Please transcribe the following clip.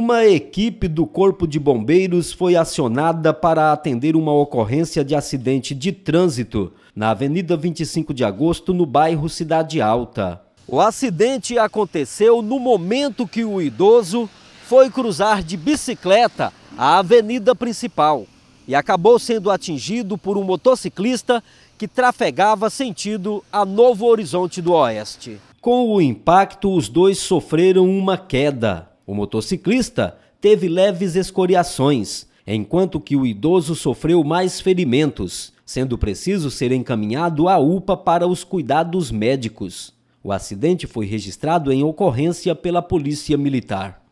Uma equipe do Corpo de Bombeiros foi acionada para atender uma ocorrência de acidente de trânsito na Avenida 25 de Agosto, no bairro Cidade Alta. O acidente aconteceu no momento que o idoso foi cruzar de bicicleta a avenida principal e acabou sendo atingido por um motociclista que trafegava sentido a Novo Horizonte do Oeste. Com o impacto, os dois sofreram uma queda. O motociclista teve leves escoriações, enquanto que o idoso sofreu mais ferimentos, sendo preciso ser encaminhado à UPA para os cuidados médicos. O acidente foi registrado em ocorrência pela Polícia Militar.